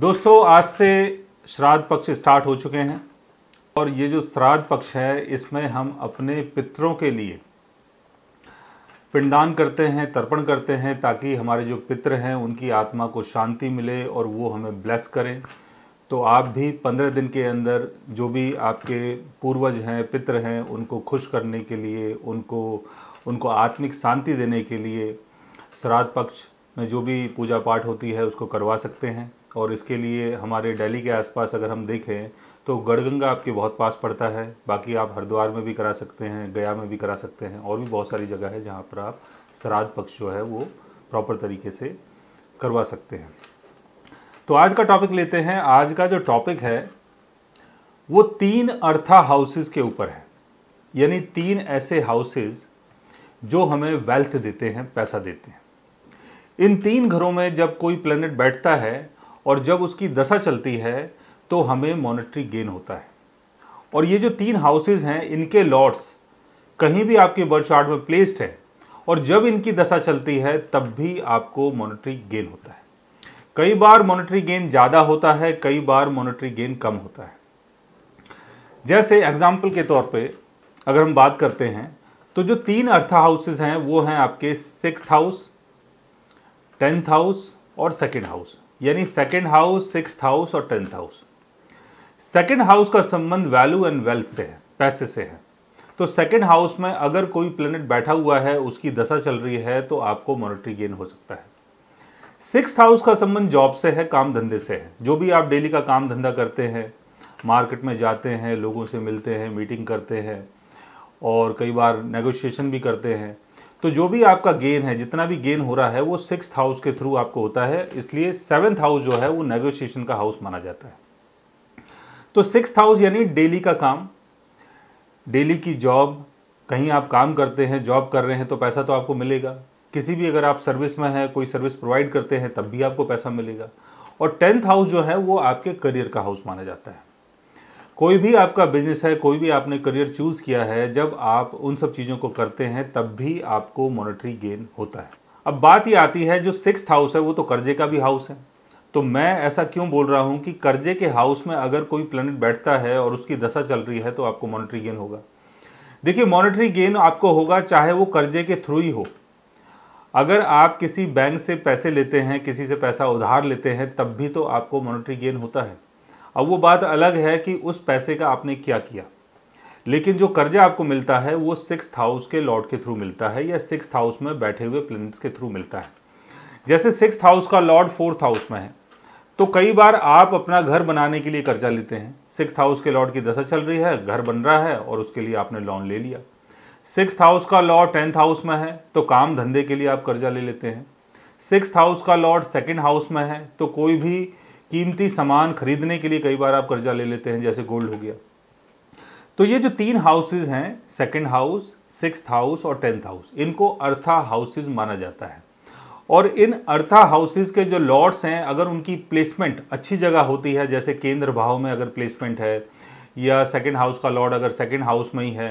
दोस्तों आज से श्राद्ध पक्ष स्टार्ट हो चुके हैं और ये जो श्राद्ध पक्ष है इसमें हम अपने पितरों के लिए पिंडदान करते हैं तर्पण करते हैं ताकि हमारे जो पितर हैं उनकी आत्मा को शांति मिले और वो हमें ब्लेस करें तो आप भी पंद्रह दिन के अंदर जो भी आपके पूर्वज हैं पितर हैं उनको खुश करने के लिए उनको उनको आत्मिक शांति देने के लिए श्राद्ध पक्ष में जो भी पूजा पाठ होती है उसको करवा सकते हैं और इसके लिए हमारे दिल्ली के आसपास अगर हम देखें तो गढ़गंगा आपके बहुत पास पड़ता है बाकी आप हरिद्वार में भी करा सकते हैं गया में भी करा सकते हैं और भी बहुत सारी जगह है जहाँ पर आप श्राद्ध पक्ष जो है वो प्रॉपर तरीके से करवा सकते हैं तो आज का टॉपिक लेते हैं आज का जो टॉपिक है वो तीन अर्था हाउसेस के ऊपर है यानी तीन ऐसे हाउसेस जो हमें वेल्थ देते हैं पैसा देते हैं इन तीन घरों में जब कोई प्लेनेट बैठता है और जब उसकी दशा चलती है तो हमें मॉनेटरी गेन होता है और ये जो तीन हाउसेज हैं इनके लॉट्स कहीं भी आपके बर्थ चार्ट में प्लेस्ड हैं और जब इनकी दशा चलती है तब भी आपको मॉनेटरी गेन होता है कई बार मॉनेटरी गेन ज़्यादा होता है कई बार मॉनेटरी गेन कम होता है जैसे एग्जाम्पल के तौर पे अगर हम बात करते हैं तो जो तीन अर्थ हाउसेज हैं वो हैं आपके सिक्स हाउस टेंथ हाउस और सेकेंड हाउस यानी सेकेंड हाउस सिक्स हाउस और टेंथ हाउस सेकेंड हाउस का संबंध वैल्यू एंड वेल्थ से है पैसे से है तो सेकेंड हाउस में अगर कोई प्लेनेट बैठा हुआ है उसकी दशा चल रही है तो आपको मॉनिटरी गेन हो सकता है सिक्स हाउस का संबंध जॉब से है काम धंधे से है जो भी आप डेली का काम धंधा करते हैं मार्केट में जाते हैं लोगों से मिलते हैं मीटिंग करते हैं और कई बार नेगोशिएशन भी करते हैं तो जो भी आपका गेन है जितना भी गेन हो रहा है वो सिक्स हाउस के थ्रू आपको होता है इसलिए सेवन्थ हाउस जो है वो नेगोशिएशन का हाउस माना जाता है तो सिक्स हाउस यानी डेली का काम डेली की जॉब कहीं आप काम करते हैं जॉब कर रहे हैं तो पैसा तो आपको मिलेगा किसी भी अगर आप सर्विस में हैं कोई सर्विस प्रोवाइड करते हैं तब भी आपको पैसा मिलेगा और टेंथ हाउस जो है वो आपके करियर का हाउस माना जाता है कोई भी आपका बिजनेस है कोई भी आपने करियर चूज़ किया है जब आप उन सब चीज़ों को करते हैं तब भी आपको मॉनेटरी गेन होता है अब बात ये आती है जो सिक्स हाउस है वो तो कर्जे का भी हाउस है तो मैं ऐसा क्यों बोल रहा हूँ कि कर्जे के हाउस में अगर कोई प्लैनेट बैठता है और उसकी दशा चल रही है तो आपको मॉनेटरी गेन होगा देखिए मॉनेटरी गेन आपको होगा चाहे वो कर्जे के थ्रू ही हो अगर आप किसी बैंक से पैसे लेते हैं किसी से पैसा उधार लेते हैं तब भी तो आपको मॉनेटरी गेन होता है अब वो बात अलग है कि उस पैसे का आपने क्या किया लेकिन जो कर्जा आपको मिलता है वो सिक्स हाउस के लॉर्ड के थ्रू मिलता है या सिक्स हाउस में बैठे हुए प्लेनेट्स के थ्रू मिलता है जैसे सिक्स हाउस का लॉर्ड फोर्थ हाउस में है तो कई बार आप अपना घर बनाने के लिए कर्जा लेते हैं सिक्स हाउस के लॉर्ड की दशा चल रही है घर बन रहा है और उसके लिए आपने लोन ले लिया सिक्स हाउस का लॉर्ड टेंथ हाउस में है तो काम धंधे के लिए आप कर्जा ले लेते हैं सिक्स हाउस का लॉर्ड सेकेंड हाउस में है तो कोई भी कीमती सामान खरीदने के लिए कई बार आप कर्जा ले लेते हैं जैसे गोल्ड हो गया तो ये जो तीन हाउसेज हैं सेकेंड हाउस सिक्स हाउस और टेंथ हाउस इनको अर्था हाउसेज माना जाता है और इन अर्था हाउसेज के जो लॉट्स हैं अगर उनकी प्लेसमेंट अच्छी जगह होती है जैसे केंद्र भाव में अगर प्लेसमेंट है या सेकेंड हाउस का लॉर्ड अगर सेकेंड हाउस में ही है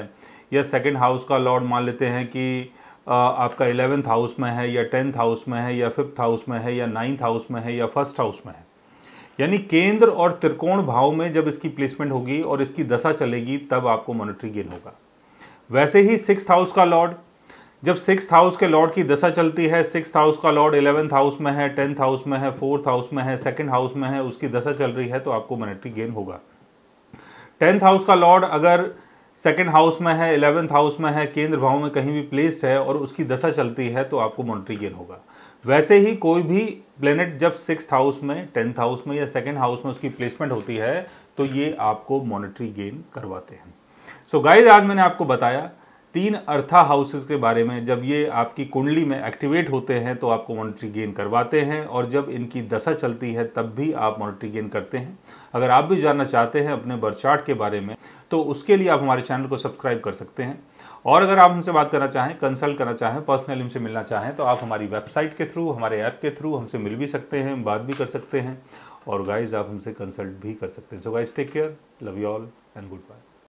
या सेकेंड हाउस का लॉर्ड मान लेते हैं कि आपका इलेवेंथ हाउस में है या टेंथ हाउस में है या फिफ्थ हाउस में है या नाइन्थ हाउस में है या फर्स्ट हाउस में है यानी केंद्र और त्रिकोण भाव में जब इसकी प्लेसमेंट होगी और इसकी दशा चलेगी तब आपको मॉनिटरी गेन होगा वैसे ही सिक्स हाउस का लॉर्ड जब सिक्स हाउस के लॉर्ड की दशा चलती है सिक्स हाउस का लॉर्ड इलेवेंथ हाउस में है टेंथ हाउस में है फोर्थ हाउस में है सेकेंड हाउस में है उसकी दशा चल रही है तो आपको मॉनिटरी गेन होगा टेंथ हाउस का लॉर्ड अगर सेकेंड हाउस में है इलेवेंथ हाउस में है केंद्र भाव में कहीं भी प्लेस्ड है और उसकी दशा चलती है तो आपको मॉनिटरी गेन होगा वैसे ही कोई भी प्लेनेट जब सिक्स हाउस में टेंथ हाउस में या सेकेंड हाउस में उसकी प्लेसमेंट होती है तो ये आपको मॉनेटरी गेन करवाते हैं सो so गाइस आज मैंने आपको बताया तीन अर्था हाउसेस के बारे में जब ये आपकी कुंडली में एक्टिवेट होते हैं तो आपको मॉनिटरी गेन करवाते हैं और जब इनकी दशा चलती है तब भी आप मॉनिटरी गेन करते हैं अगर आप भी जानना चाहते हैं अपने बर्चार्ट के बारे में तो उसके लिए आप हमारे चैनल को सब्सक्राइब कर सकते हैं और अगर आप हमसे बात करना चाहें कंसल्ट करना चाहें पर्सनली हमसे मिलना चाहें तो आप हमारी वेबसाइट के थ्रू हमारे ऐप के थ्रू हमसे मिल भी सकते हैं बात भी कर सकते हैं और गाइज आप हमसे कंसल्ट भी कर सकते हैं so guys take care love you all and good bye